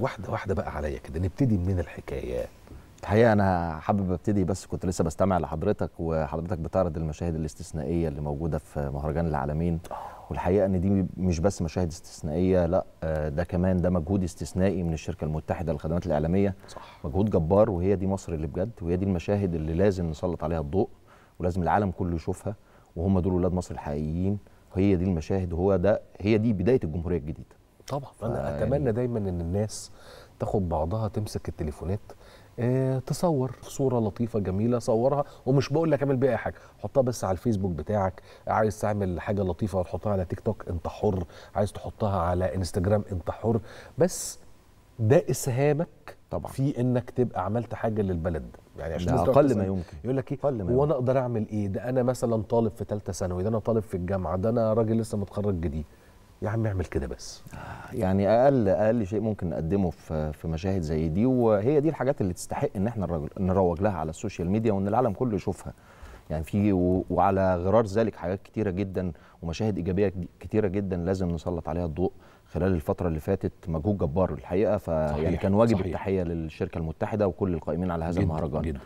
واحده واحده بقى عليا كده نبتدي منين الحكايه الحقيقه انا حابب ابتدي بس كنت لسه بستمع لحضرتك وحضرتك بتعرض المشاهد الاستثنائيه اللي موجوده في مهرجان العالمين والحقيقه ان دي مش بس مشاهد استثنائيه لا آه، ده كمان ده مجهود استثنائي من الشركه المتحده للخدمات الاعلاميه صح. مجهود جبار وهي دي مصر اللي بجد وهي دي المشاهد اللي لازم نسلط عليها الضوء ولازم العالم كله يشوفها وهم دول ولاد مصر الحقيقيين وهي دي المشاهد وهو ده هي دي بدايه الجمهوريه الجديده طبعا انا يعني اتمنى دايما ان الناس تاخد بعضها تمسك التليفونات آه، تصور صوره لطيفه جميله صورها ومش بقول لك اعمل بيها اي حاجه حطها بس على الفيسبوك بتاعك عايز تعمل حاجه لطيفه وتحطها على تيك توك انت حر عايز تحطها على انستجرام انت حر بس ده اسهامك طبعا في انك تبقى عملت حاجه للبلد يعني عشان ده اقل ما يمكن يقول لك ايه هو انا اقدر اعمل ايه ده انا مثلا طالب في ثالثه ثانوي ده انا طالب في الجامعه ده انا راجل لسه متخرج جديد يا عم اعمل كده بس يعني اقل اقل شيء ممكن نقدمه في في مشاهد زي دي وهي دي الحاجات اللي تستحق ان احنا نروج لها على السوشيال ميديا وان العالم كله يشوفها يعني في وعلى غرار ذلك حاجات كتيره جدا ومشاهد ايجابيه كتيره جدا لازم نسلط عليها الضوء خلال الفترة اللي فاتت مجهود جبار الحقيقة فيعني كان واجب صحيح. التحية للشركة المتحدة وكل القائمين على هذا جداً المهرجان جداً.